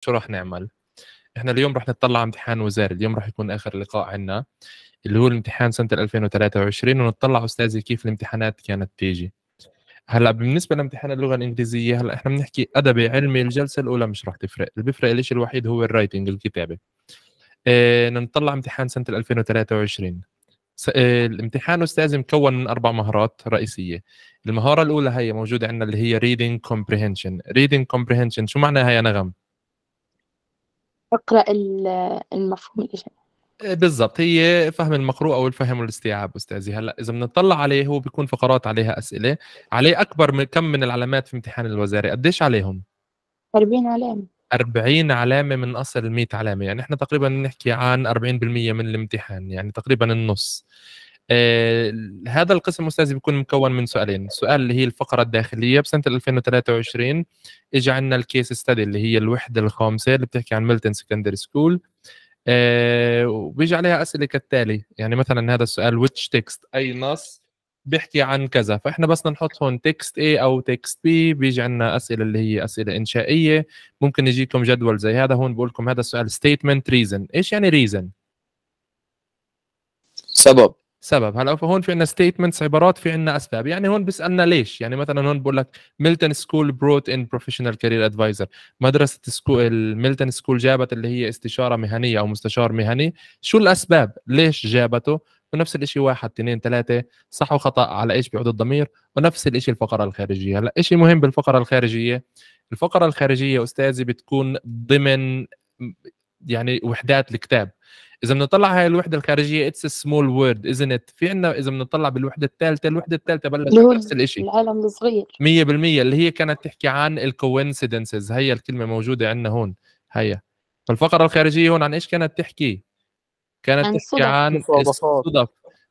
شو راح نعمل احنا اليوم راح نتطلع امتحان وزاري اليوم راح يكون اخر لقاء عنا اللي هو الامتحان سنه 2023 ونتطلع استاذي كيف الامتحانات كانت تيجي هلا بالنسبه لامتحان اللغه الانجليزيه هلا احنا بنحكي ادبي علمي الجلسه الاولى مش راح تفرق اللي بيفرق الشيء الوحيد هو الرايتنج الكتابه إيه نطلع امتحان سنه 2023 آه، الامتحان استاذي مكون من اربع مهارات رئيسيه المهاره الاولى هي موجوده عندنا اللي هي reading comprehension reading comprehension شو معناها يا نغم اقرا المفهوم الاجابه إيه، بالضبط هي فهم المقروء او الفهم والاستيعاب استاذي هلا اذا بنطلع عليه هو بيكون فقرات عليها اسئله عليه اكبر من كم من العلامات في امتحان الوزاري قديش عليهم 40 علامه 40 علامه من اصل 100 علامه يعني احنا تقريبا بنحكي عن 40% من الامتحان يعني تقريبا النص آه، هذا القسم الاستاذي بيكون مكون من سؤالين السؤال اللي هي الفقره الداخليه بسنه 2023 اجى عندنا الكيس ستدي اللي هي الوحده الخامسه اللي بتحكي عن ميلتون سكندري سكول وبيجي عليها اسئله كالتالي يعني مثلا هذا السؤال ويتش تكست اي نص بيحكي عن كذا فاحنا بس نحط هون تكست اي او تكست بي بيجي عندنا اسئله اللي هي اسئله انشائيه ممكن يجيكم جدول زي هذا هون بقول لكم هذا السؤال ستيتمنت ريزن ايش يعني ريزن سبب سبب هلا فهون في عندنا ستيتمنتس عبارات في عندنا اسباب يعني هون بيسالنا ليش يعني مثلا هون بقول لك ميلتون سكول بروت ان بروفيشنال كارير ادفايزر مدرسه سكول ميلتون سكول جابت اللي هي استشاره مهنيه او مستشار مهني شو الاسباب ليش جابته ونفس الشيء واحد اثنين ثلاثة صح وخطأ على ايش بيعود الضمير ونفس الشيء الفقرة الخارجية هلا شيء مهم بالفقرة الخارجية الفقرة الخارجية أستاذي بتكون ضمن يعني وحدات الكتاب اذا بنطلع هاي الوحده الخارجيه اتس سمول وورد ازنت في عندنا اذا بنطلع بالوحده الثالثه الوحده الثالثه بلشت نفس الشيء العالم الصغير 100% اللي هي كانت تحكي عن الكوينسيدنسز هي الكلمه موجوده عندنا هون هي فالفقره الخارجيه هون عن ايش كانت تحكي كانت عن تحكي عن الصدف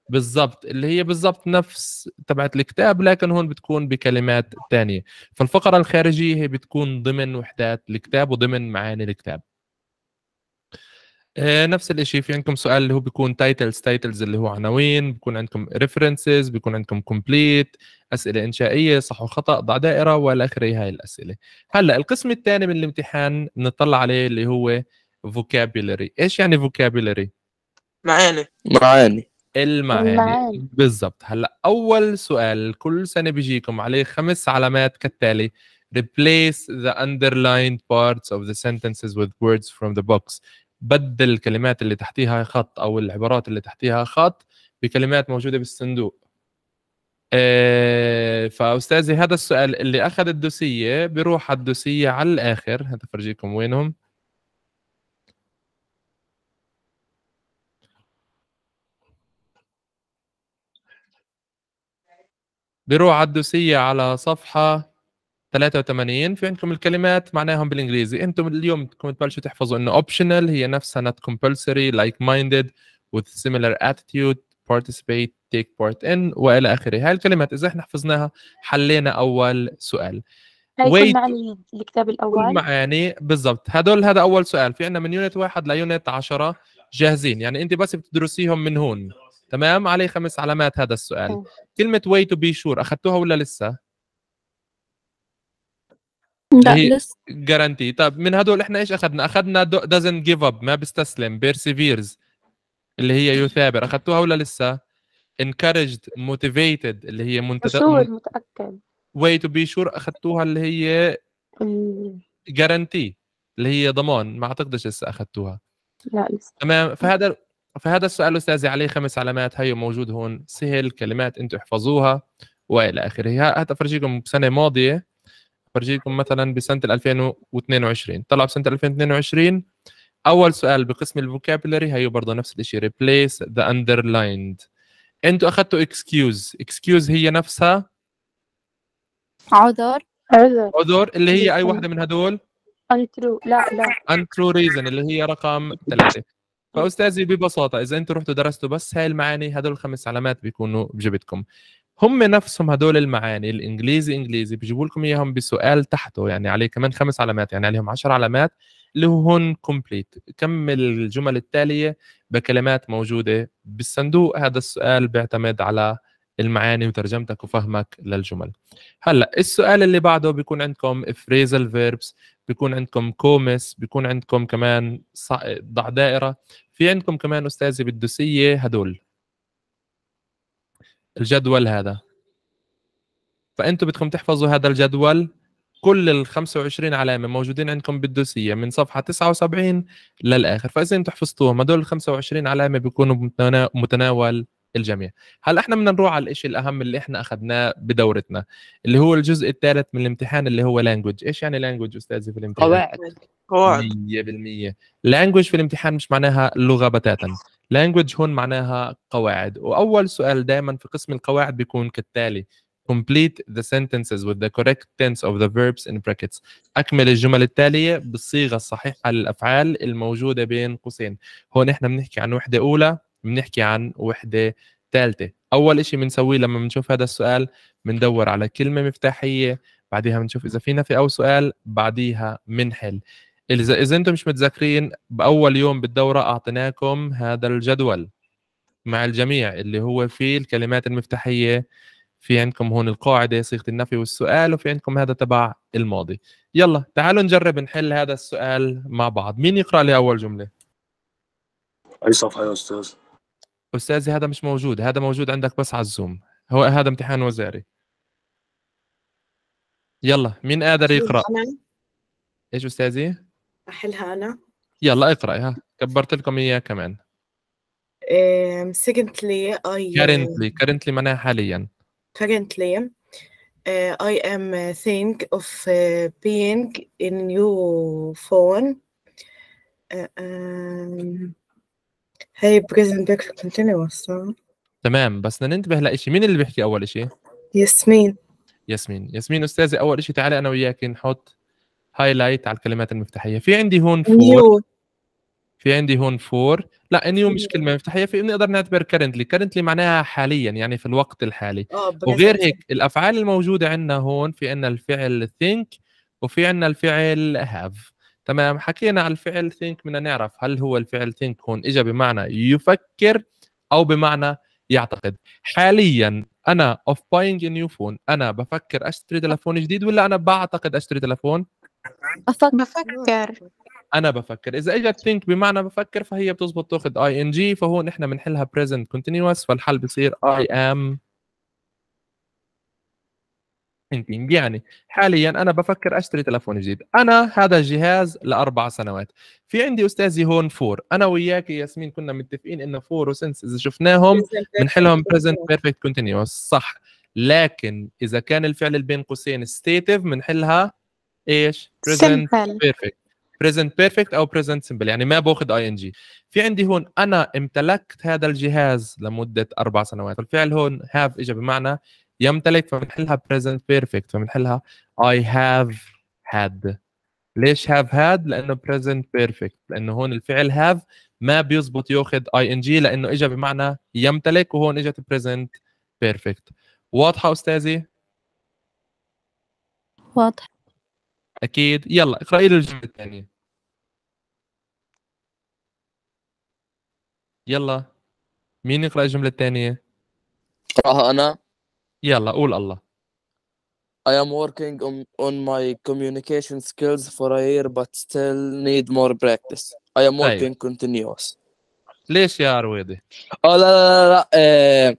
بالضبط اللي هي بالضبط نفس تبعت الكتاب لكن هون بتكون بكلمات ثانيه فالفقره الخارجيه هي بتكون ضمن وحدات الكتاب وضمن معاني الكتاب آه، نفس الشيء في عندكم سؤال اللي هو بيكون تايتلز تايتلز اللي هو عناوين بيكون عندكم ريفرنسز بيكون عندكم كومبليت اسئله انشائيه صح وخطا ضع دائره والى اخره هاي الاسئله هلا القسم الثاني من الامتحان بنطلع عليه اللي هو فوكابولري ايش يعني فوكابولري معاني معاني المعاني, المعاني. بالضبط هلا اول سؤال كل سنه بيجيكم عليه خمس علامات كالتالي replace the underlined parts of the sentences with words from the box بدل الكلمات اللي تحتيها خط او العبارات اللي تحتيها خط بكلمات موجوده بالصندوق آه، فاستاذي هذا السؤال اللي اخذ الدوسيه بروح على الدوسيه على الاخر هذا فرجيكم وينهم بروح على الدوسيه على صفحه 83 في عندكم الكلمات معناهم بالانجليزي انتم اليوم بدكم تبلشوا تحفظوا انه اوبشنال هي نفسها نوت compulsory لايك مايندد with similar attitude participate take part in والى اخره هاي الكلمات اذا احنا حفظناها حلينا اول سؤال هيكون مع الكتاب الاول معاني بالضبط هدول هذا اول سؤال في عندنا من يونت واحد ليونت 10 جاهزين يعني انت بس بتدرسيهم من هون تمام عليه خمس علامات هذا السؤال كلمه way to be sure اخذتوها ولا لسه لا لسه جارانتي طب من هدول احنا ايش اخذنا؟ اخذنا دازنت جيف اب ما بيستسلم بيرسيفيرز اللي هي يثابر اخذتوها ولا لسه؟ encouraged motivated اللي هي منتدى متاكد way to be sure اخذتوها اللي هي جارانتي اللي هي ضمان ما اعتقدش لسه اخذتوها لا لسه تمام فهذا فهذا السؤال استاذي عليه خمس علامات هي موجود هون سهل كلمات انتم احفظوها والى اخره هذا فرجيكم بسنه ماضيه فرجيكم مثلا بسنه 2022 طلع بسنه 2022 اول سؤال بقسم الفوكابلري هي برضه نفس الشيء ريبليس ذا اندرلايند انتوا اخذتوا اكسكيوز اكسكيوز هي نفسها عذر عذر عذر اللي هي اي واحده من هدول انترو لا لا انترو ريزن اللي هي رقم ثلاثه فاستاذي ببساطه اذا انتم رحتوا درستوا بس هاي المعاني هدول الخمس علامات بيكونوا بجبتكم هم نفسهم هدول المعاني الانجليزي انجليزي بيجيبوا لكم اياهم بسؤال تحته يعني عليه كمان خمس علامات يعني عليهم 10 علامات اللي هو هون كومبليت كمل الجمل التاليه بكلمات موجوده بالصندوق هذا السؤال بيعتمد على المعاني وترجمتك وفهمك للجمل هلا السؤال اللي بعده بيكون عندكم phrasal verbs بيكون عندكم كومس بيكون عندكم كمان ضع دائره في عندكم كمان استاذي بالدوسيه هدول الجدول هذا فانتم بدكم تحفظوا هذا الجدول كل ال 25 علامه موجودين عندكم بالدوسيه من صفحه 79 للاخر فاذا انتم حفظتوهم هدول ال 25 علامه بيكونوا متناول الجميع هلا احنا بدنا نروح على الشيء الاهم اللي احنا اخذناه بدورتنا اللي هو الجزء الثالث من الامتحان اللي هو لانجوج ايش يعني لانجوج استاذي في الامتحان قواعد قواعد 100% لانجوج في الامتحان مش معناها لغه بتاتا لانجوج هون معناها قواعد واول سؤال دائما في قسم القواعد بيكون كالتالي complete the sentences with the correct tense of the verbs in brackets اكمل الجمل التاليه بالصيغه الصحيحه للافعال الموجوده بين قوسين هون احنا بنحكي عن وحده اولى بنحكي عن وحده ثالثه اول شيء بنسويه لما بنشوف هذا السؤال بندور على كلمه مفتاحيه بعديها بنشوف اذا فينا في او سؤال بعديها بنحل اذا اذا انتم مش متذكرين باول يوم بالدوره اعطيناكم هذا الجدول مع الجميع اللي هو فيه الكلمات المفتاحيه في عندكم هون القاعده صيغه النفي والسؤال وفي عندكم هذا تبع الماضي يلا تعالوا نجرب نحل هذا السؤال مع بعض مين يقرا لي اول جمله اي صفحه يا استاذ استاذي هذا مش موجود هذا موجود عندك بس على الزوم هو هذا امتحان وزاري يلا مين قادر يقرا ايش استاذي أحلها أنا يلا ها كبرت لكم إياها كمان um, secondly I currently currently معناها حاليا currently إيه، I am think of uh, being in new phone uh, um, هاي present perfect continuous تمام بس بدنا ننتبه لإشي مين اللي بيحكي أول إشي؟ ياسمين ياسمين ياسمين أستاذي أول إشي تعالي أنا وياك نحط هايلايت على الكلمات المفتاحيه في عندي هون فور في عندي هون فور لا نيو مش كلمه مفتاحيه في بنقدر نعتبر كرنتلي كرنتلي معناها حاليا يعني في الوقت الحالي آه، وغير هيك الافعال الموجوده عندنا هون في عندنا الفعل ثينك وفي عندنا الفعل هاف تمام حكينا على الفعل ثينك بدنا نعرف هل هو الفعل ثينك هون اجى بمعنى يفكر او بمعنى يعتقد حاليا انا اوف باينج نيو فون انا بفكر اشتري تلفون جديد ولا انا بعتقد اشتري تلفون بفكر بفكر انا بفكر اذا اجت ثينك بمعنى بفكر فهي بتزبط تاخذ اي ان جي فهون نحن بنحلها بريزنت كونتينوس فالحل بصير اي ام ثينكينج يعني حاليا انا بفكر اشتري تلفون جديد انا هذا الجهاز لاربع سنوات في عندي استاذي هون فور انا وياك ياسمين كنا متفقين انه فور وسنس اذا شفناهم بنحلهم بريزنت بيرفكت كونتينوس صح لكن اذا كان الفعل بين قوسين ستيتيف بنحلها ايش؟ present perfect present perfect او present simple يعني ما باخذ اي ان جي في عندي هون انا امتلكت هذا الجهاز لمده اربع سنوات فالفعل هون هاف اجى بمعنى يمتلك فبنحلها present perfect فبنحلها I have had ليش have had لانه present perfect لانه هون الفعل have ما بيزبط ياخذ اي ان جي لانه اجى بمعنى يمتلك وهون اجت present perfect واضحه استاذي واضحه اكيد يلا اقراي لي الجمله الثانيه يلا مين يقرا الجمله الثانيه اقراها انا يلا قول الله I am working on, on my communication skills for a year but still need more practice. I am طيب. working أيوة. continuous. ليش يا رويدي؟ اه لا لا لا, لا. آه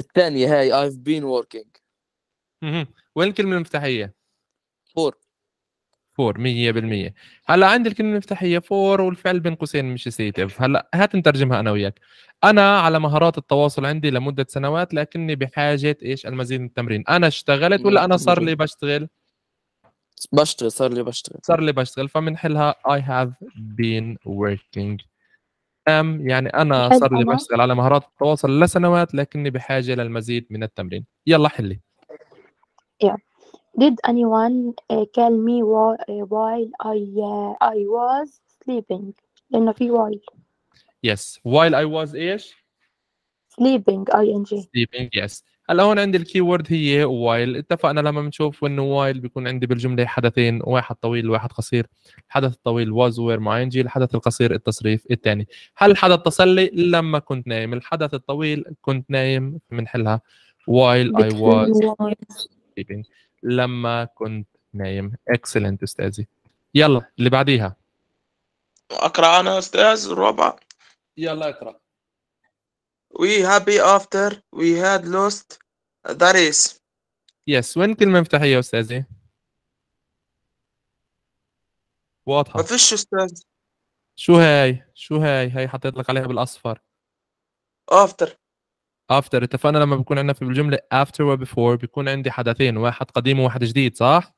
الثانية هاي I've been working. وين الكلمة المفتاحية؟ فور فور 100% هلا عندي الكلمه المفتاحيه فور والفعل بين قوسين مش سيتيف هلا هات نترجمها انا وياك انا على مهارات التواصل عندي لمده سنوات لكني بحاجه ايش المزيد من التمرين انا اشتغلت ولا انا صار لي بشتغل بشتغل صار لي بشتغل صار لي بشتغل فمنحلها I have been working أم يعني أنا صار لي بشتغل على مهارات التواصل لسنوات لكني بحاجة للمزيد من التمرين يلا حلي yeah. Did anyone call uh, me while uh, I uh, I was sleeping؟ لأنه في while. Yes. While I was إيش؟ sleeping ing. Sleeping yes. هلا هون عندي الكيورد هي while اتفقنا لما بنشوف انه while بيكون عندي بالجمله حدثين واحد طويل وواحد قصير الحدث الطويل was where مع ing الحدث القصير التصريف الثاني هل الحدث تصلي لما كنت نايم الحدث الطويل كنت نايم بنحلها while I was sleeping لما كنت نايم اكسلنت استاذي يلا اللي بعديها اقرا انا استاذ الرابع يلا اقرا We happy after we had lost the race. Yes, وين كلمة مفتاحية أستاذي؟ واضحة ما فيش أستاذ شو هاي؟ شو هاي؟ هاي حطيت لك عليها بالأصفر after افتر اتفقنا لما بكون عندنا في الجمله after وبيفور بيكون عندي حدثين واحد قديم وواحد جديد صح؟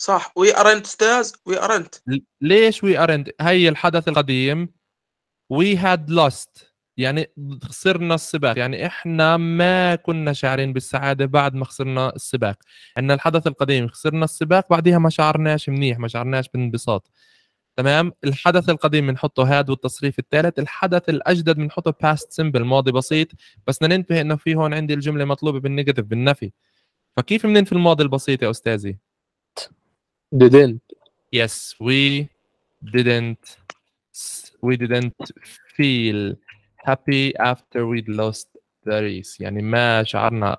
صح وي ارنت استاذ وي ارنت ليش وي ارنت؟ هي الحدث القديم وي هاد لوست يعني خسرنا السباق يعني احنا ما كنا شاعرين بالسعاده بعد ما خسرنا السباق عندنا الحدث القديم خسرنا السباق بعدها ما شعرناش منيح ما شعرناش بانبساط تمام الحدث القديم بنحطه هاد والتصريف الثالث الحدث الاجدد بنحطه باست سمبل ماضي بسيط بس بدنا ننتبه انه في هون عندي الجمله مطلوبه بالنيجاتيف بالنفي فكيف بننفي الماضي البسيط يا استاذي didn't yes we didn't we didn't feel happy after we lost the race يعني ما شعرنا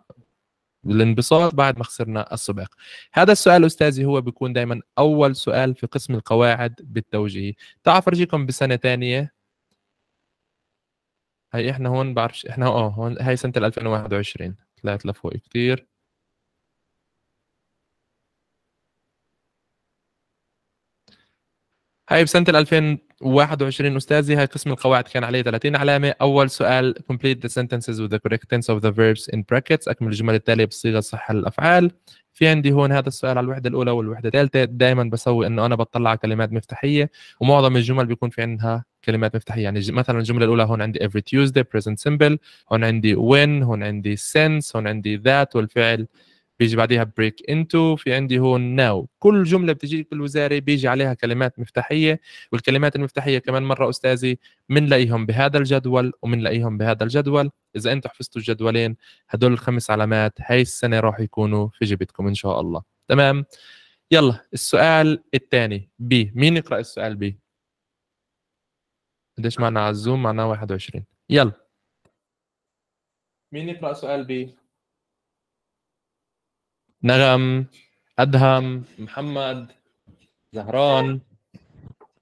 الانبساط بعد ما خسرنا السباق هذا السؤال أستاذي هو بيكون دايما أول سؤال في قسم القواعد بالتوجيه تعال أفرجيكم بسنة ثانية هي احنا هون بعرفش احنا اه هون هي سنة 2021 طلعت لفوق كثير هاي بسنة 2000 21 استاذي هاي قسم القواعد كان عليه 30 علامه اول سؤال complete the sentences with the correct tense of the verbs in brackets اكمل الجمل التاليه بصيغه صح الافعال في عندي هون هذا السؤال على الوحده الاولى والوحده الثالثه دائما بسوي انه انا بطلع على كلمات مفتاحيه ومعظم الجمل بيكون في عندها كلمات مفتاحيه يعني مثلا الجمله الاولى هون عندي every Tuesday present simple هون عندي when هون عندي since هون عندي that والفعل بيجي بعديها بريك انتو في عندي هون ناو كل جمله بتجيك بالوزاري بيجي عليها كلمات مفتاحيه والكلمات المفتاحيه كمان مره استاذي بنلاقيهم بهذا الجدول وبنلاقيهم بهذا الجدول اذا انتم حفظتوا الجدولين هدول الخمس علامات هاي السنه راح يكونوا في جيبتكم ان شاء الله تمام يلا السؤال الثاني بي مين يقرا السؤال بي قديش معنا على الزوم معنا 21 يلا مين يقرا سؤال بي نغم أدهم محمد زهران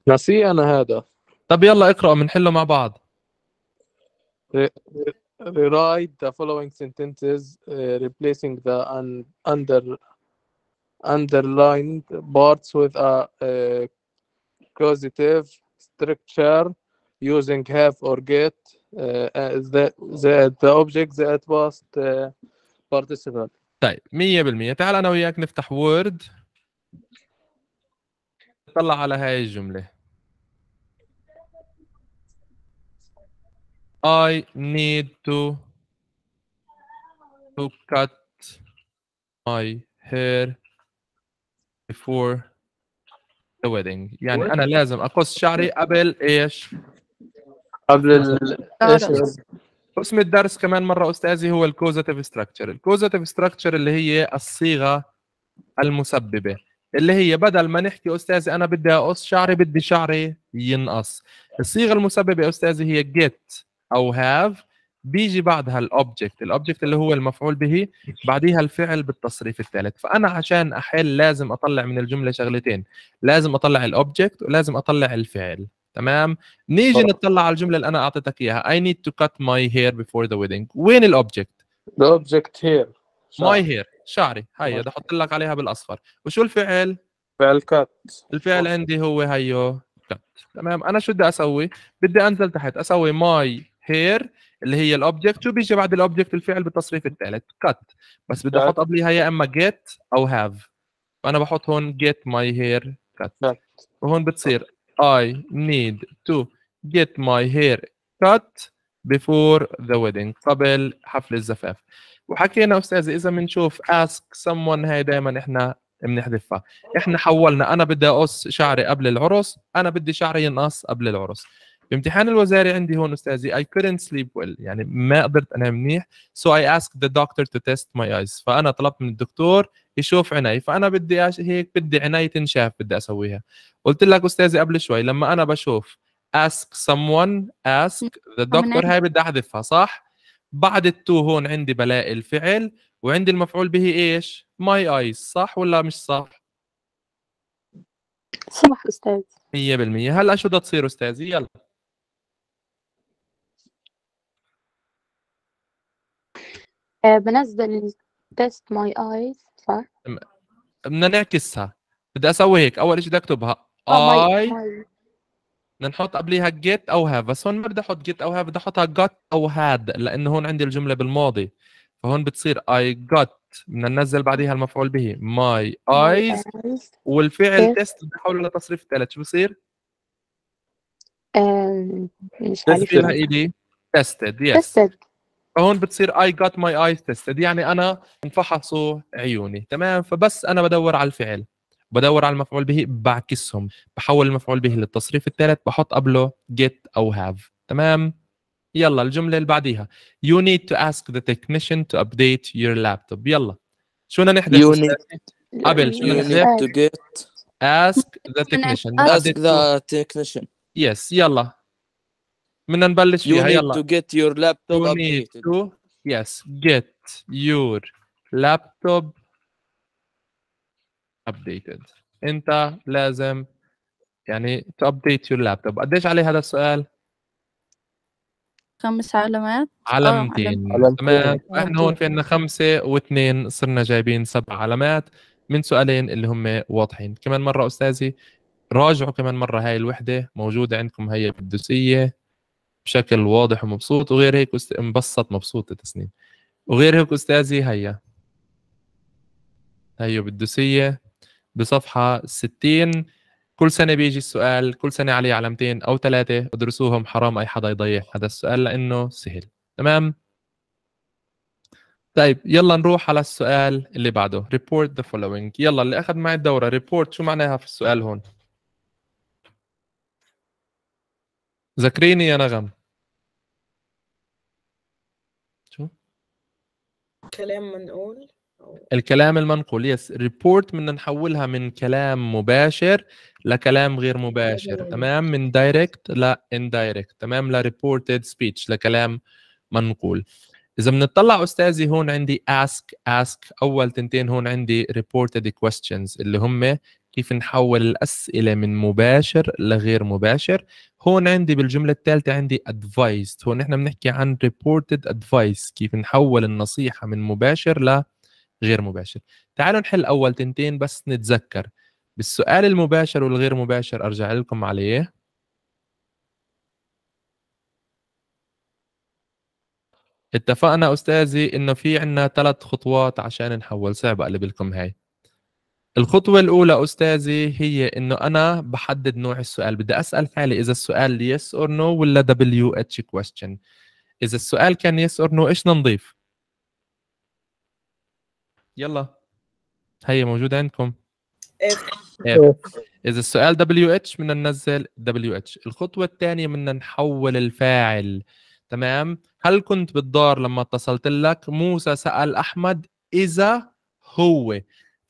نسي أنا هذا طب يلا اقرأ بنحله مع بعض rewrite the following sentences uh, replacing the un under underlined parts with a, uh, causative structure using have or get uh, the, the, the object that was the uh, participant طيب 100% تعال انا وياك نفتح وورد نطلع على هاي الجمله I need to to cut my hair before the wedding يعني What? انا لازم اقص شعري قبل ايش قبل ال... اسم الدرس كمان مره استاذي هو الكوزاتيف ستراكشر الكوزاتيف ستراكشر اللي هي الصيغه المسببه اللي هي بدل ما نحكي استاذي انا بدي اقص شعري بدي شعري ينقص الصيغه المسببه استاذي هي جيت او هاف بيجي بعدها الاوبجكت الاوبجكت اللي هو المفعول به بعديها الفعل بالتصريف الثالث فانا عشان احل لازم اطلع من الجمله شغلتين لازم اطلع الاوبجكت ولازم اطلع الفعل تمام نيجي نطلع على الجمله اللي انا اعطيتك اياها I need to cut my hair before the wedding وين الاوبجكت الاوبجكت object ماي هير شعري هي بدي احط لك عليها بالاصفر وشو الفعل فعل كات الفعل عندي هو هيو كات تمام انا شو بدي اسوي بدي انزل تحت اسوي ماي هير اللي هي الاوبجكت وبيجي بعد الاوبجكت الفعل بالتصريف الثالث كات بس بدي احط قبليها يا اما جيت او هاف فانا بحط هون جيت ماي هير كات وهون بتصير I need to get my hair cut before the wedding قبل حفل الزفاف وحكينا أستاذ إذا بنشوف ask someone هاي دائما إحنا بنحذفها إحنا حولنا أنا بدي أقص شعري قبل العرس أنا بدي شعري ينقص قبل العرس بامتحان الوزاري عندي هون استاذي I couldn't sleep well يعني ما قدرت انام منيح so I asked the doctor to test my eyes فانا طلبت من الدكتور يشوف عيني فانا بدي أش... هيك بدي عيني تنشاف بدي اسويها قلت لك استاذي قبل شوي لما انا بشوف ask someone ask the doctor هاي بدي احذفها صح بعد التو هون عندي بلاقي الفعل وعندي المفعول به ايش my eyes صح ولا مش صح صح استاذ 100% هلا شو بدها تصير استاذي يلا آه، بنزل تيست ماي ايز صح؟ بدنا نعكسها بدي اسوي هيك اول شيء بدي اكتبها اي آه، بدنا نحط قبليها جيت او هاف بس هون ما بدي احط جيت او هاف بدي احطها جت او هاد لانه هون عندي الجمله بالماضي فهون بتصير اي جت بدنا ننزل بعديها المفعول به ماي ايز والفعل تيست بدي احوله لتصريف ثالث شو بصير؟ آم، آه، مش عارفة tested. ايدي تيستد يس tested هون بتصير اي جات ماي اي تيستد يعني انا انفحصوا عيوني تمام فبس انا بدور على الفعل بدور على المفعول به بعكسهم بحول المفعول به للتصريف الثالث بحط قبله get او have تمام يلا الجمله اللي بعديها you need to ask the technician to update your laptop يلا شو بدنا نحذف you need قبل شو بدنا نحذف to get ask the technician ask the technician yes يلا بدنا نبلش فيها يلا to get your laptop you need to yes get your laptop updated انت لازم يعني to update your laptop قديش عليه هذا السؤال؟ خمس علامات علامتين آه، علامات احنا هون في عندنا خمسه واثنين صرنا جايبين سبع علامات من سؤالين اللي هم واضحين كمان مره استاذي راجعوا كمان مره هاي الوحده موجوده عندكم هي بالدوسيه بشكل واضح ومبسوط وغير هيك أست... مبسط مبسوطة تسنيم وغير هيك أستاذي هيا هيو بالدوسية بصفحة 60 كل سنة بيجي السؤال كل سنة عليه علامتين أو ثلاثة ادرسوهم حرام أي حدا يضيع هذا السؤال لأنه سهل تمام طيب يلا نروح على السؤال اللي بعده report the following يلا اللي أخذ معي الدورة report شو معناها في السؤال هون ذكريني يا نغم شو؟ كلام منقول الكلام المنقول يس ريبورت بدنا نحولها من كلام مباشر لكلام غير مباشر تمام من دايركت لا اندايركت تمام لريبورتد سبيتش لكلام منقول اذا بنطلع استاذي هون عندي اسك اسك اول تنتين هون عندي ريبورتد كويستشنز اللي هم كيف نحول الاسئله من مباشر لغير مباشر هون عندي بالجمله الثالثه عندي ادفايس هون نحن بنحكي عن ريبورتد ادفايس كيف نحول النصيحه من مباشر لغير مباشر تعالوا نحل اول تنتين بس نتذكر بالسؤال المباشر والغير مباشر ارجع لكم عليه اتفقنا استاذي انه في عندنا ثلاث خطوات عشان نحول صعب اقلب لكم هاي الخطوة الأولى أستاذي هي إنه أنا بحدد نوع السؤال بدي أسأل حالي إذا السؤال يس أور نو ولا دبليو اتش كويستشن إذا السؤال كان يس أور نو إيش نضيف يلا هي موجودة عندكم إيه. إذا السؤال دبليو اتش بدنا ننزل دبليو اتش الخطوة الثانية بدنا نحول الفاعل تمام هل كنت بالدار لما اتصلت لك موسى سأل أحمد إذا هو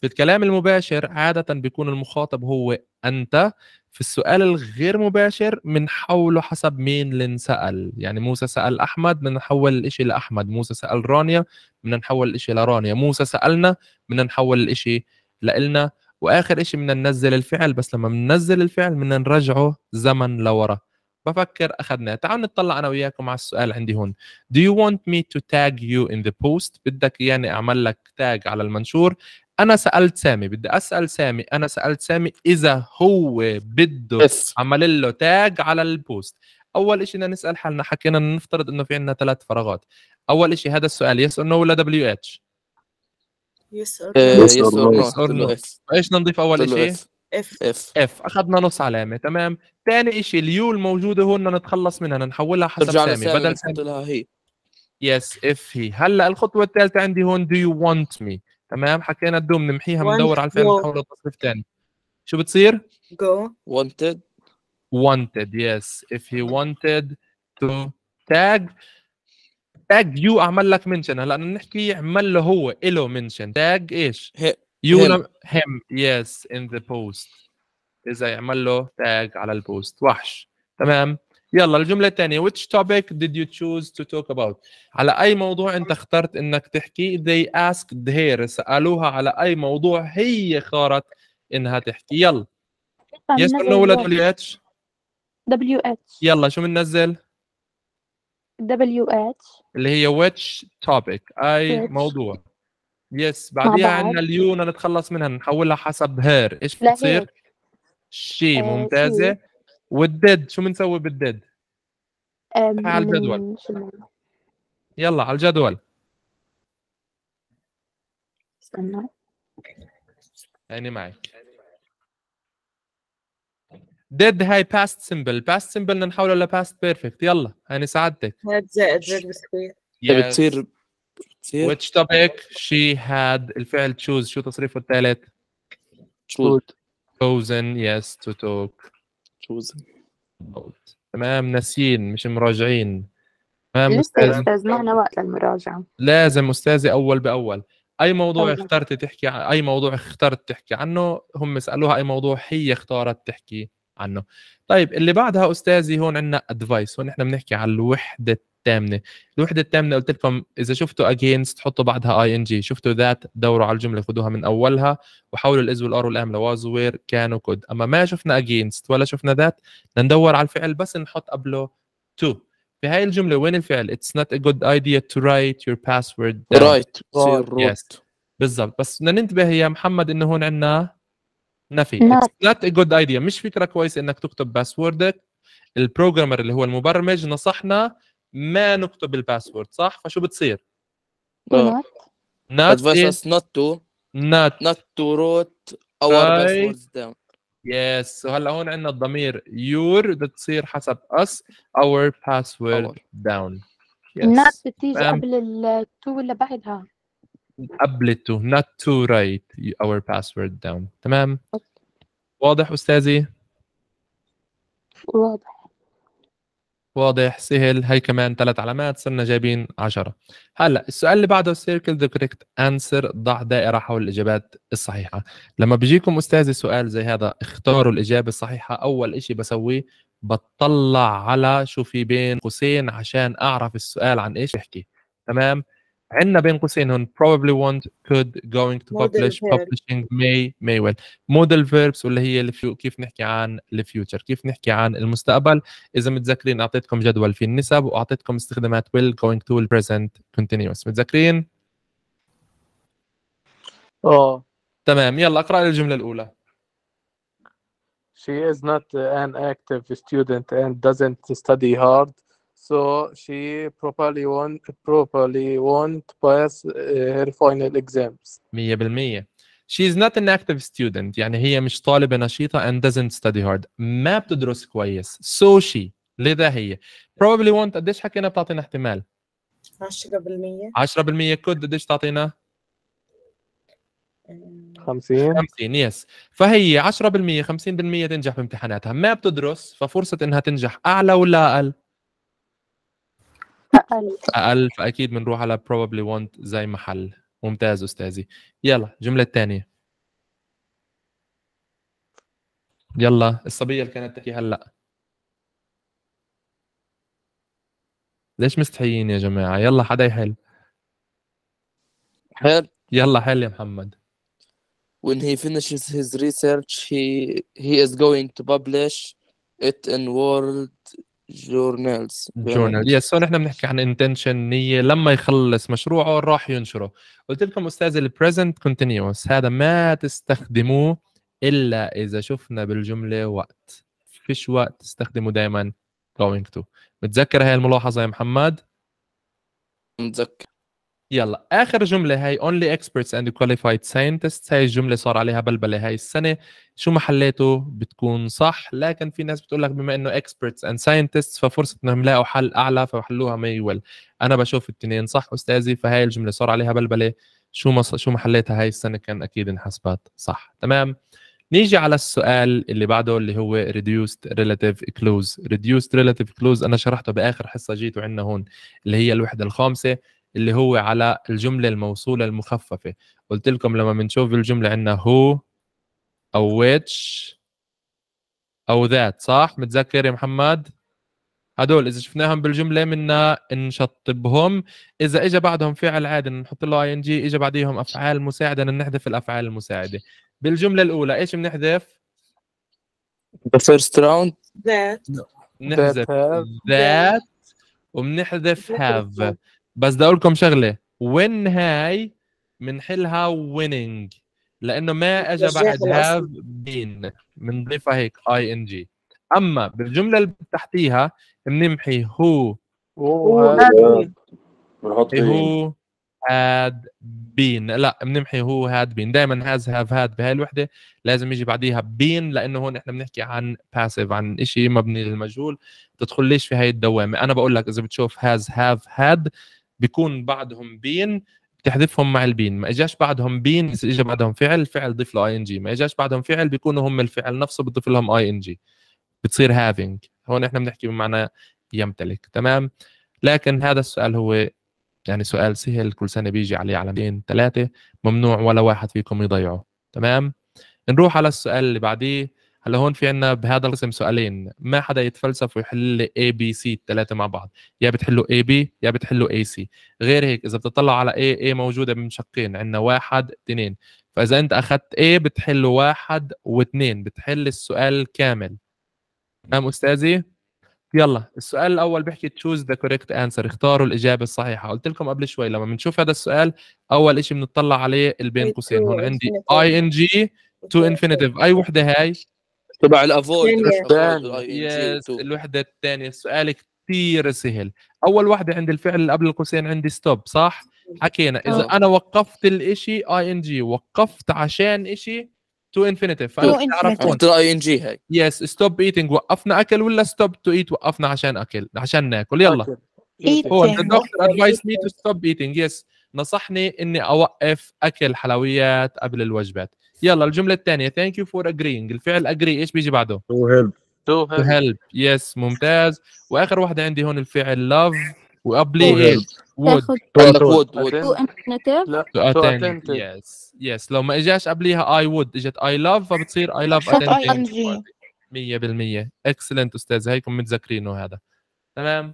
في الكلام المباشر عادة بيكون المخاطب هو أنت في السؤال الغير مباشر بنحوله حسب مين اللي انسأل يعني موسى سأل أحمد بدنا نحول الإشي لأحمد موسى سأل رانيا بدنا نحول الإشي لرانيا موسى سألنا بدنا نحول الإشي لإلنا وآخر إشي بدنا ننزل الفعل بس لما بننزل الفعل بدنا نرجعه زمن لورا بفكر أخذناه تعالوا نطلع أنا وياكم على السؤال عندي هون Do you want me to tag you in the post بدك يعني أعمل لك تاج على المنشور انا سالت سامي بدي اسال سامي انا سالت سامي اذا هو بده عمل له تاج على البوست اول شيء بدنا نسال حالنا حكينا نفترض انه في عندنا ثلاث فراغات اول شيء هذا السؤال يس اور نو ولا دبليو اتش يس اور نو ايش نضيف اول شيء اف اف اف اخذنا نص علامه تمام ثاني شيء اليو الموجوده هون نتخلص منها نحولها حسب سامي بدل سامي لها هي يس اف هي هلا الخطوه الثالثه عندي هون دو يو want مي تمام حكينا الدوم نمحيها بندور على الفيلم نحول التصريف ثاني شو بتصير؟ go wanted wanted yes if he wanted to tag تاج يو اعمل لك منشن هلا نحكي عمل له هو له منشن تاج ايش؟ يو him يس ان ذا بوست اذا يعمل له تاج على البوست وحش تمام يلا الجمله الثانيه which topic did you choose to talk about على اي موضوع انت اخترت انك تحكي they asked her سالوها على اي موضوع هي اختارت انها تحكي يلا يس نو ولا دبليو اتش دبليو اتش يلا شو بننزل دبليو اتش اللي هي which topic اي which. موضوع يس بعديها عندنا اليو نتخلص منها نحولها حسب هير ايش بتصير شي آه، ممتازه والديد شو بنسوي بالديد؟ على الجدول يلا على الجدول استنى هيني معي ديد هاي باست سمبل باست سمبل نحوله لباست بيرفكت يلا هاني ساعدتك هاد زائد زائد بسكويت بتصير بتصير which topic she had الفعل choose شو تصريفه الثالث تشوز chosen yes to talk بجوز تمام ناسيين مش مراجعين تمام لسه استاذ معنا وقت للمراجعه لازم استاذي اول باول اي موضوع طبعا. اخترت تحكي عن اي موضوع اخترت تحكي عنه هم سالوها اي موضوع هي اختارت تحكي عنه طيب اللي بعدها استاذي هون عندنا ادفايس ونحن بنحكي على الوحده الثامنه الوحده الثامنه قلت لكم اذا شفتوا اجينست حطوا بعدها اي ان جي شفتوا ذات دوروا على الجمله خذوها من اولها وحولوا الاز والار والام لواز وير كان وكود اما ما شفنا اجينست ولا شفنا ذات ندور على الفعل بس نحط قبله تو في هاي الجمله وين الفعل اتس نوت ا جود ايديا تو رايت يور باسورد رايت بالضبط بس بدنا ننتبه يا محمد انه هون عندنا نفي اتس نوت ا جود ايديا مش فكره كويسه انك تكتب باسوردك البروجرامر اللي هو المبرمج نصحنا ما نكتب الباسورد صح فشو بتصير آه. not advises not to not not to root our passwords down يس yes. وهلا هون عندنا الضمير يور بدها تصير حسب us our password داون down yes. not بتيجي um, قبل التو ولا بعدها قبل التو not to write our password down تمام واضح استاذي واضح واضح سهل هي كمان ثلاث علامات صرنا جايبين 10 هلا السؤال اللي بعده سيركل ذا كوريكت انسر ضع دائره حول الاجابات الصحيحه لما بيجيكم استاذي سؤال زي هذا اختاروا الاجابه الصحيحه اول شيء بسويه بتطلع على شو في بين قوسين عشان اعرف السؤال عن ايش يحكي تمام عندنا بين قوسين هون probably want could going to publish verbs. publishing may may well model verbs واللي هي الفيو كيف نحكي عن الفيوتشر كيف نحكي عن المستقبل اذا متذكرين اعطيتكم جدول في النسب واعطيتكم استخدامات will going to will present continuous متذكرين اه تمام يلا اقرا لي الجمله الاولى She is not an active student and doesn't study hard so she properly won't properly won't pass uh, her final exams 100% She is not an active student يعني هي مش طالبة نشيطة and doesn't study hard ما بتدرس كويس so she لذا هي probably won't قديش حكينا بتعطينا احتمال 10% 10% could قديش تعطينا 50 50 يس فهي 10% 50% تنجح بامتحاناتها ما بتدرس ففرصة انها تنجح اعلى ولا اقل اقل اقل فاكيد بنروح على probably want زي محل ممتاز استاذي يلا الجمله الثانيه يلا الصبيه اللي كانت تحكي هلا ليش مستحيين يا جماعه يلا حدا يحل حل يلا حل يا محمد when he finishes his research he he is going to publish it in world جورنالز جورنال يس هون نحن بنحكي عن انتنشن نيه لما يخلص مشروعه راح ينشره قلت لكم استاذ البريزنت كونتينيوس هذا ما تستخدموه الا اذا شفنا بالجمله وقت فيش وقت تستخدمه دائما going to متذكر هاي الملاحظه يا محمد متذكر يلا اخر جمله هي only experts and qualified scientists هاي الجمله صار عليها بلبله هاي السنه شو محلاته بتكون صح لكن في ناس بتقول لك بما انه experts and scientists ففرصه انهم يلاقوا حل اعلى فحلوها ماي ويل انا بشوف التنين صح استاذي فهاي الجمله صار عليها بلبله شو مص... شو محلاتها هاي السنه كان اكيد انحسبت صح تمام نيجي على السؤال اللي بعده اللي هو reduced relative close reduced relative close انا شرحته باخر حصه جيتوا عندنا هون اللي هي الوحده الخامسه اللي هو على الجمله الموصوله المخففه قلت لكم لما بنشوف الجمله عندنا هو او which او ذات صح متذكر يا محمد هدول اذا شفناهم بالجمله منا نشطبهم اذا اجى بعدهم فعل عادي نحط له اي ان جي اجى بعديهم افعال مساعده نحذف الافعال المساعده بالجمله الاولى ايش بنحذف the first round that نحذف that, that. وبنحذف have بس بدي اقول لكم شغله وين هاي بنحلها ويننج لانه ما اجى بعد هاف بين بنضيفها هيك اي ان جي اما بالجمله اللي تحتيها بنمحي هو هو هاد بين لا بنمحي هو هاد بين دائما هاز هاف هاد بهاي الوحده لازم يجي بعديها بين لانه هون احنا بنحكي عن باسيف عن شيء مبني للمجهول تدخل ليش في هاي الدوامه انا بقول لك اذا بتشوف هاز هاف هاد بيكون بعدهم بين بتحذفهم مع البين ما اجاش بعدهم بين اجى بعدهم فعل الفعل ضيف له اي ان جي ما اجاش بعدهم فعل بيكونوا هم الفعل نفسه بتضيف لهم اي ان جي بتصير هافينج هون احنا بنحكي بمعنى يمتلك تمام لكن هذا السؤال هو يعني سؤال سهل كل سنه بيجي عليه علمين ثلاثه ممنوع ولا واحد فيكم يضيعه تمام نروح على السؤال اللي بعديه هلا هون في عنا بهذا القسم سؤالين ما حدا يتفلسف ويحل لي اي بي سي الثلاثه مع بعض يا بتحلوا اي بي يا بتحلوا اي سي غير هيك اذا بتطلع على اي اي موجوده من شقين عندنا واحد اثنين فاذا انت اخذت اي بتحل واحد واثنين بتحل السؤال كامل تمام نعم استاذي يلا السؤال الاول بيحكي تشوز ذا كوريكت انسر اختاروا الاجابه الصحيحه قلت لكم قبل شوي لما بنشوف هذا السؤال اول شيء بنطلع عليه البين قوسين هون عندي اي ان جي تو انفينيتيف اي وحده هاي تبع الافويد يس آه، إيه، الوحده الثانيه السؤال كثير سهل اول وحده عند الفعل اللي قبل القوسين عندي ستوب صح حكينا اذا آه. انا وقفت الاشي اي ان جي وقفت عشان اشي تو انفينيتيف فانا انت الاي ان جي هاي يس ستوب ايتنج وقفنا اكل ولا ستوب تو ايت وقفنا عشان اكل عشان ناكل يلا هو الدكتور ادفايس مي تو ستوب ايتنج يس نصحني اني اوقف اكل حلويات قبل الوجبات يلا الجمله الثانيه ثانك يو فور اجرينج الفعل اجري ايش بيجي بعده تو هيلب تو هيلب يس ممتاز واخر واحده عندي هون الفعل لاف وابليجيت وود وود وود تو يس يس لو ما اجاش قبليها اي وود اجت اي لاف فبتصير اي لاف اتنتيف 100% اكسلنت استاذ هيكم متذكرينه هذا تمام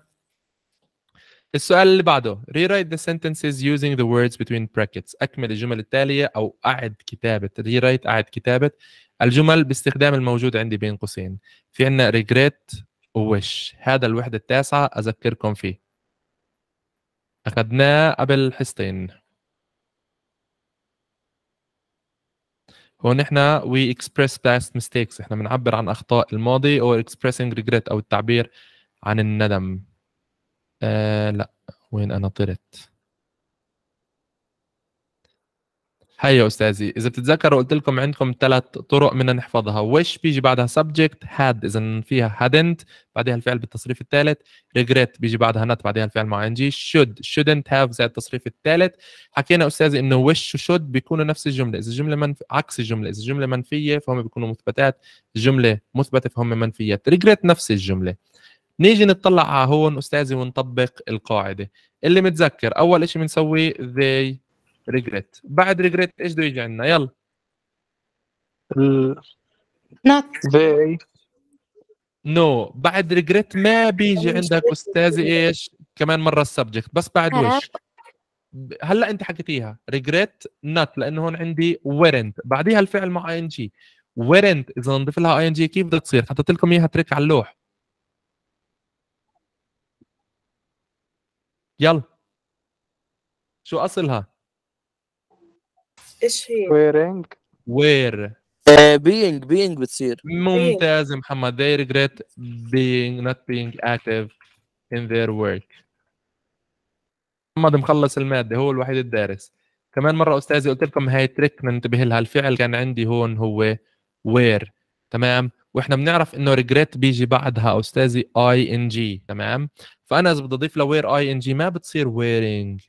السؤال اللي بعده rewrite the sentences using the words between brackets اكمل الجمل التاليه او اعد كتابه rewrite اعد كتابه الجمل باستخدام الموجود عندي بين قوسين في عندنا regret وwish هذا الوحده التاسعه اذكركم فيه اخذناه قبل حصتين هون احنا we express past mistakes احنا بنعبر عن اخطاء الماضي or expressing regret او التعبير عن الندم آه لا وين انا طرت هيا استاذي اذا بتتذكروا قلت لكم عندكم ثلاث طرق بدنا نحفظها وش بيجي بعدها سبجكت هاد اذا فيها هادنت بعدها الفعل بالتصريف الثالث ريجريت بيجي بعدها نت بعدها الفعل مع جي شود شودنت هاف زائد التصريف الثالث حكينا استاذي انه وش وشود بيكونوا نفس الجمله اذا الجمله منف... عكس الجمله اذا الجمله منفيه فهم بيكونوا مثبتات الجمله مثبته فهم منفيات ريجريت نفس الجمله نيجي نطلع على هون استاذي ونطبق القاعده اللي متذكر اول شيء بنسويه they regret بعد regret ايش بده يجي عندنا يلا not they نو no. بعد ريجريت ما بيجي عندك استاذي ايش كمان مره السبجكت بس بعد وش هلا انت حكيتيها ريجريت not لانه هون عندي ورنت بعديها الفعل مع اي ان جي ورنت اذا نضيف لها اي ان جي كيف بدها تصير حطيت لكم اياها تريك على اللوح يلا شو اصلها؟ ايش هي؟ ويرينج وير بينج بينج بتصير ممتاز محمد they regret being not being active in their work محمد مخلص الماده هو الوحيد الدارس كمان مره استاذي قلت لكم هاي تريك ننتبه لها الفعل كان عندي هون هو وير تمام واحنا بنعرف انه ريجريت بيجي بعدها استاذي اي ان جي تمام فانا اذا بدي اضيف لوير اي ان جي ما بتصير ويرينج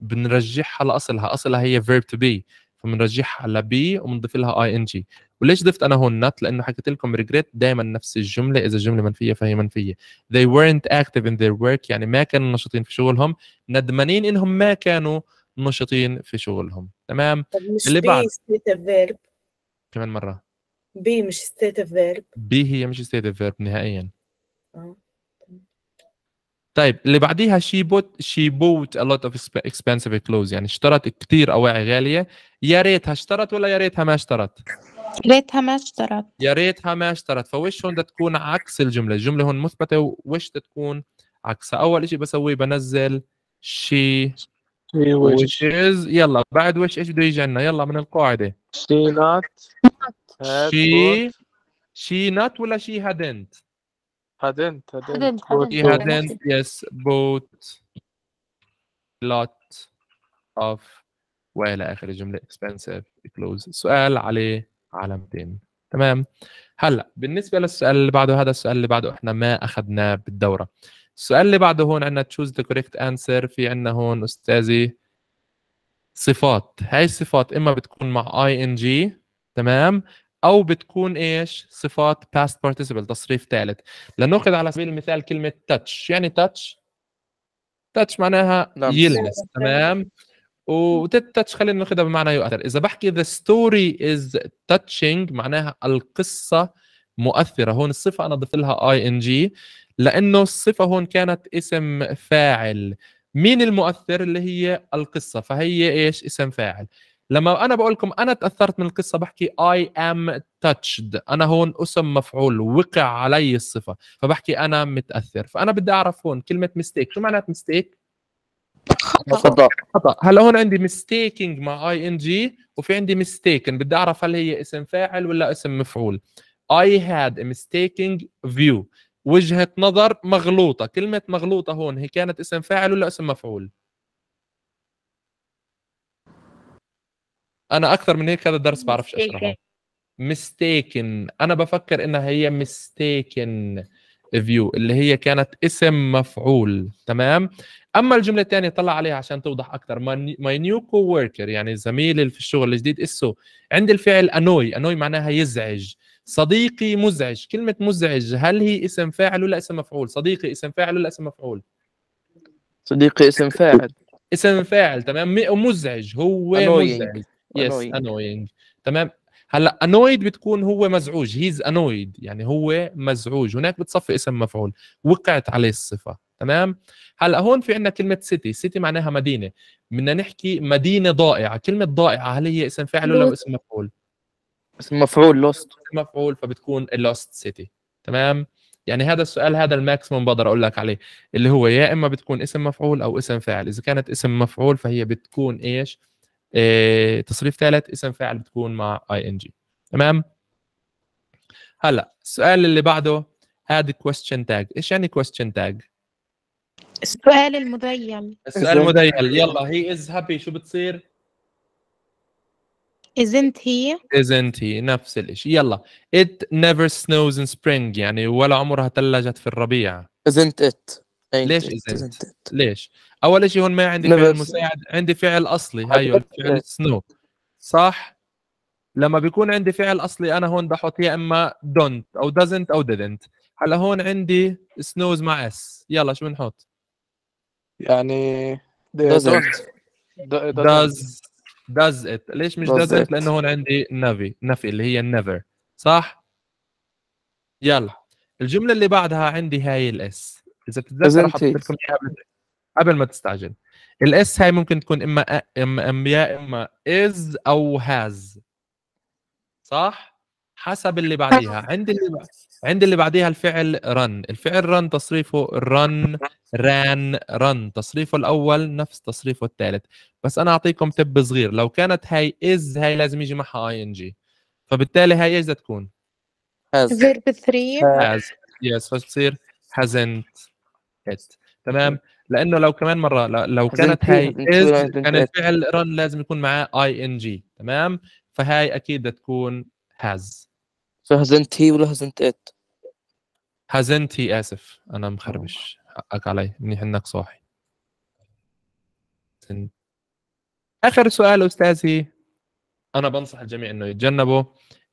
بنرجعها لاصلها اصلها هي فيرب تو بي فبنرجعها لبي وبنضيف لها اي ان جي وليش ضفت انا هون نت لانه حكيت لكم ريجريت دائما نفس الجمله اذا الجمله منفيه فهي منفيه they weren't active in their work يعني ما كانوا نشطين في شغلهم ندمانين انهم ما كانوا نشطين في شغلهم تمام اللي بعد كمان مره بي مش ستيت اوف فيرب بي هي مش ستيت اوف فيرب نهائيا آه، طيب اللي بعديها شي بوت شي بوت ا لوت اوف اكسبنسيف كلوز يعني اشترت كثير اواعي غاليه يا ريتها اشترت ولا يا ريتها ما اشترت؟ يا ريتها ما اشترت يا ريتها ما اشترت فوش هون بدها تكون عكس الجمله الجمله هون مثبته وش تكون عكسها اول شيء بسويه بنزل شي وشز يلا بعد وش ايش بده يجي عندنا يلا من القاعده شي نوت she she not ولا she hadn't hadn't hadn't she hadn't يس bought lot of والى اخر الجمله expensive close سؤال عليه علامتين تمام هلا بالنسبه للسؤال اللي بعده هذا السؤال اللي بعده احنا ما اخذناه بالدوره السؤال اللي بعده هون عندنا تشوز ذا كوريكت انسر في عندنا هون استاذي صفات هاي الصفات اما بتكون مع اي ان جي تمام او بتكون ايش صفات past participle تصريف ثالث لناخذ على سبيل المثال كلمه touch يعني touch touch معناها نعم. يلمس تمام وتتش خلينا ناخذها بمعنى يؤثر اذا بحكي the story is touching معناها القصه مؤثره هون الصفه انا ضفت لها ing لانه الصفه هون كانت اسم فاعل مين المؤثر اللي هي القصه فهي ايش اسم فاعل لما انا بقول لكم انا تاثرت من القصه بحكي اي ام تاتشد انا هون اسم مفعول وقع علي الصفه فبحكي انا متاثر فانا بدي اعرف هون كلمه ميستيك شو معنات ميستيك خطا خطا هلا هون عندي ميستيكينج مع اي ان جي وفي عندي ميستيكن بدي اعرف هل هي اسم فاعل ولا اسم مفعول I had a فيو view وجهة نظر مغلوطة كلمة مغلوطة هون هي كانت اسم فاعل ولا اسم مفعول انا اكثر من هيك هذا الدرس بعرفش اشرحه مستيكن انا بفكر انها هي مستيكن فيو اللي هي كانت اسم مفعول تمام اما الجمله الثانيه طلع عليها عشان توضح اكثر ماي نيو كو وركر يعني زميلي في الشغل الجديد اسو عند الفعل انوي انوي معناها يزعج صديقي مزعج كلمه مزعج هل هي اسم فاعل ولا اسم مفعول صديقي اسم فاعل ولا اسم مفعول صديقي اسم فاعل اسم فاعل تمام مزعج هو مزعج يس annoying. تمام هلا انويد بتكون هو مزعوج هيز انويد يعني هو مزعوج هناك بتصفي اسم مفعول وقعت عليه الصفه تمام هلا هون في عندنا كلمه سيتي سيتي معناها مدينه بدنا نحكي مدينه ضائعه كلمه ضائعه هل هي اسم فاعل ولا اسم مفعول اسم مفعول لوست مفعول فبتكون لوست سيتي تمام يعني هذا السؤال هذا الماكسيموم بقدر اقول لك عليه اللي هو يا اما بتكون اسم مفعول او اسم فاعل اذا كانت اسم مفعول فهي بتكون ايش آه، تصريف ثالث اسم فاعل بتكون مع اي ان جي تمام هلا السؤال اللي بعده هذا question tag ايش يعني question tag السؤال المذيل السؤال المذيل يلا هي از هابي شو بتصير isn't he isn't he نفس الشيء يلا it never snows in spring يعني ولا عمرها ثلجت في الربيع isn't it إيه، ليش إيه، ليش؟ أول شيء هون ما عندي فعل مساعد عندي فعل أصلي هيو فعل سنو إيه. صح؟ لما بيكون عندي فعل أصلي أنا هون بحط يا إما دونت أو دزنت أو ديدنت هلا هون عندي سنوز مع اس يلا شو بنحط؟ يعني doesn't داز داز ات ليش مش داز ات لأنه هون عندي نفي نفي اللي هي نيفر صح؟ يلا الجملة اللي بعدها عندي هاي الاس اذا بتتذكر حطيت إيه لكم قبل قبل ما تستعجل الاس هاي ممكن تكون اما اما ام يا اما از او هاز صح حسب اللي بعديها عند اللي عند اللي بعديها الفعل رن الفعل رن تصريفه رن ران رن تصريفه الاول نفس تصريفه الثالث بس انا اعطيكم تب صغير لو كانت هاي از هاي لازم يجي معها اي ان جي فبالتالي هاي ايش بدها تكون هاز فيرب 3 هاز يس فبتصير هازنت كاست تمام لانه لو كمان مره لو كانت هاي از كان الفعل رن لازم يكون معاه اي ان جي تمام فهاي اكيد تكون هاز فهزنت هي ولا هزنت ات هزنت هي اسف انا مخربش آه. حقك علي منيح انك صاحي اخر سؤال استاذي انا بنصح الجميع انه يتجنبه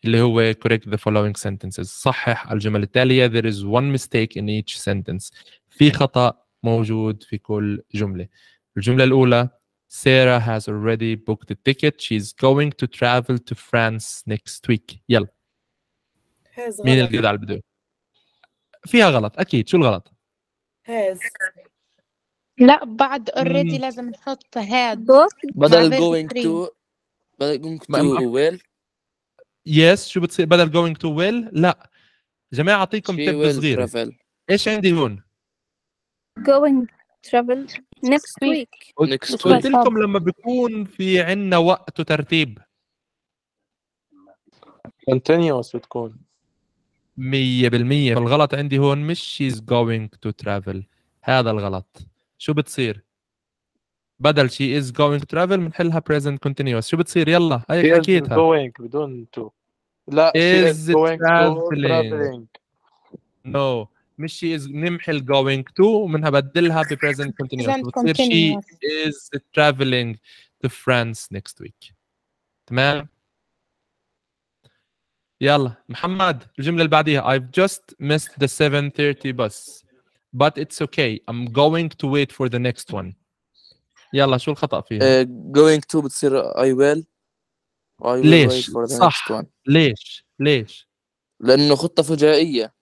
اللي هو correct the following sentences صحح الجمل التالية there is one mistake in each sentence في خطا موجود في كل جمله الجمله الاولى Sarah has already booked the ticket she's going to travel to France next week يلا مين اللي قاعد على البدو فيها غلط اكيد شو الغلط هاز لا بعد اوريدي لازم نحط هاد بدل going to بدل going to will يس شو بتصير بدل going to will لا جماعه اعطيكم تب صغير ايش عندي هون going travel next week next week قلت لكم لما بيكون في عندنا وقت وترتيب continuous بتكون 100% الغلط عندي هون مش she's going to travel هذا الغلط شو بتصير بدل she is going to travel بنحلها present continuous شو بتصير يلا هي حكيتها going بدون to لا is, is going traveling. to traveling no شي از نمحي الجوينج تو ومنها بدلها ببريزنت كونتينيوس بتصير شي از ترافلينج تو فرانس نيكست ويك تمام يلا محمد الجمله اللي بعديها I've just missed the 7:30 bus but it's okay I'm going to wait for the next one يلا شو الخطا فيها uh, going to بتصير I will I will ليش wait for the صح next one. ليش ليش لانه خطه فجائيه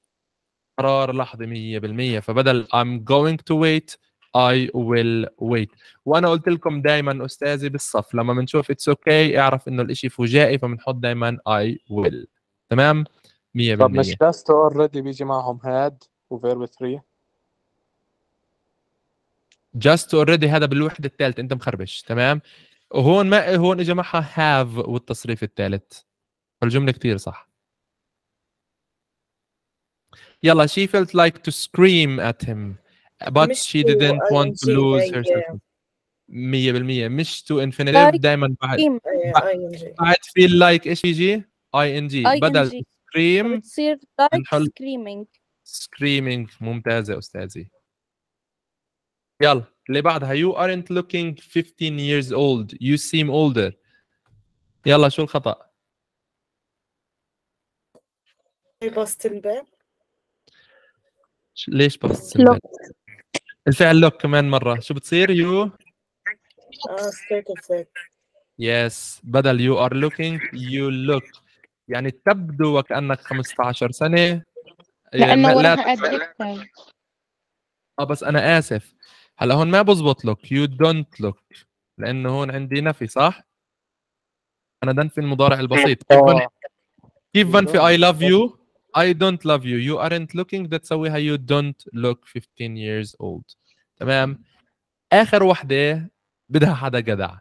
قرار لحظي 100% فبدل I'm going to wait I will wait وانا قلت لكم دايما استاذي بالصف لما بنشوف اتس اوكي okay, اعرف انه الاشي فجائي فبنحط دايما I will تمام 100% طب مش لاست اوريدي بيجي معهم هاد وفيرب 3 جاست اوريدي هذا بالوحده الثالثه انت مخربش تمام وهون ما هون اجى معها هاف والتصريف الثالث فالجمله كثير صح يلا she felt like to scream at him but she didn't want to lose herself 100% مش to infinity دائما بعد بعد feel like ايش يجي؟ ing بدل scream بتصير لايك screaming screaming ممتازه استاذي يلا اللي بعدها you aren't looking 15 years old you seem older يلا شو الخطأ؟ بوستن bed. ليش بحس لوك الفعل لوك كمان مره شو بتصير يو آه، يس بدل يو ار لوكينج يو لوك يعني تبدو وكانك 15 سنه إيه، لانه لا اه بس انا اسف هلا هون ما بزبط لوك يو دونت لوك لانه هون عندي نفي صح انا دنفي المضارع البسيط كيف بنفي اي لاف يو I don't love you you aren't looking بدها تسويها you don't look 15 years old تمام آخر وحدة بدها حدا جدع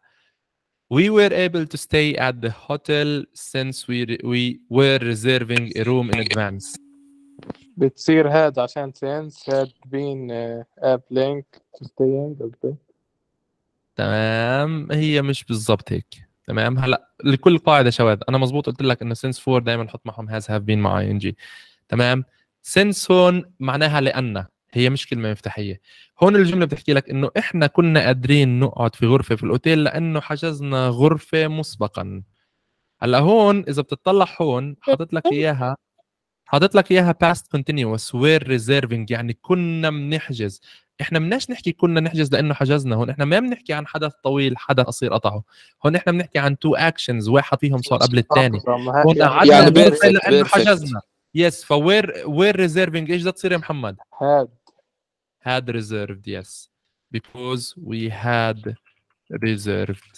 We were able to stay at the hotel since we we were reserving a room in advance. بتصير هاد عشان since had been a blank link to staying تمام هي مش بالضبط هيك. تمام هلا لكل قاعده شواذ انا مزبوط قلت لك انه سينس فور دائما نحط معهم هاز هاف بين مع اي ان جي تمام سينس هون معناها لان هي مش كلمه مفتاحيه هون الجمله بتحكي لك انه احنا كنا قادرين نقعد في غرفه في الاوتيل لانه حجزنا غرفه مسبقا هلا هون اذا بتطلع هون حاطط لك اياها حاطط لك اياها باست كونتينوس وير ريزيرفينج يعني كنا بنحجز احنا بدناش نحكي كنا نحجز لانه حجزنا هون احنا ما بنحكي عن حدث طويل حدث قصير قطعه هون احنا بنحكي عن تو اكشنز واحد فيهم صار قبل الثاني هون يعني قعدنا يعني بيرفكت لانه بيرفكت. حجزنا يس فوير وير ريزيرفينج ايش بدها تصير يا محمد؟ هاد هاد ريزيرفد يس بيكوز وي هاد ريزيرفد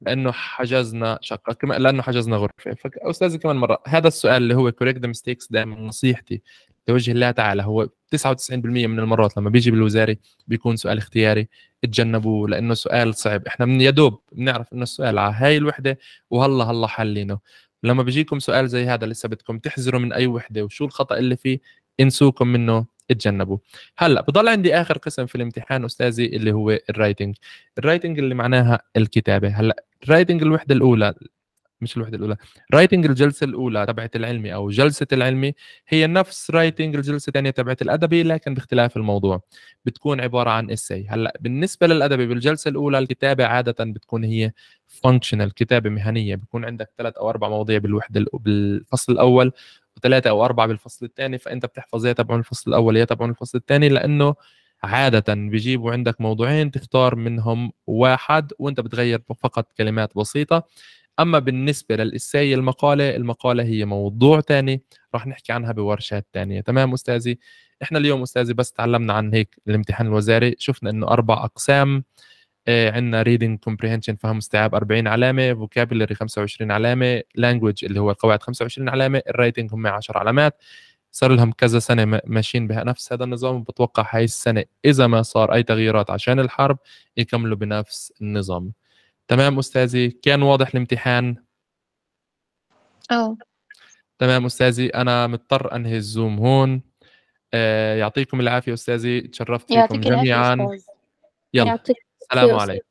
لانه حجزنا شقه كمان لانه حجزنا غرفه فاستاذي كمان مره هذا السؤال اللي هو كوريكت ذا ميستيكس دائما نصيحتي لوجه الله تعالى هو 99% من المرات لما بيجي بالوزاري بيكون سؤال اختياري اتجنبوه لانه سؤال صعب احنا من يدوب بنعرف انه السؤال على هاي الوحده وهلا هلا حلينه لما بيجيكم سؤال زي هذا لسه بدكم تحذروا من اي وحده وشو الخطا اللي فيه انسوكم منه اتجنبوا هلا بضل عندي اخر قسم في الامتحان استاذي اللي هو الرايتنج الرايتنج اللي معناها الكتابه هلا الرايتنج الوحده الاولى مش الوحده الاولى رايتنج الجلسه الاولى تبعت العلمي او جلسه العلمي هي نفس رايتنج الجلسه الثانيه تبعت الادبي لكن باختلاف الموضوع بتكون عباره عن اسي هلا بالنسبه للادبي بالجلسه الاولى الكتابه عاده بتكون هي فانكشنال كتابه مهنيه بيكون عندك ثلاث او اربع مواضيع بالوحده بالفصل الاول وثلاثه او اربعه بالفصل الثاني فانت بتحفظ يا تبعون الفصل الاول يا تبعون الفصل الثاني لانه عادة بيجيبوا عندك موضوعين تختار منهم واحد وانت بتغير فقط كلمات بسيطة اما بالنسبه للاساي المقاله المقاله هي موضوع ثاني راح نحكي عنها بورشات ثانيه تمام استاذي احنا اليوم استاذي بس تعلمنا عن هيك الامتحان الوزاري شفنا انه اربع اقسام إيه عندنا ريدنج كومبريهنشن فهم استيعاب 40 علامه فوكابولري 25 علامه لانجويج اللي هو القواعد 25 علامه الرايتنج هم 10 علامات صار لهم كذا سنه ماشيين بنفس هذا النظام وبتوقع هاي السنه اذا ما صار اي تغييرات عشان الحرب يكملوا بنفس النظام تمام أستاذي كان واضح الامتحان اه تمام أستاذي أنا مضطر أنهي الزوم هون آه يعطيكم العافية أستاذي تشرفت فيكم يعطيك العافية جميعا يلا السلام عليكم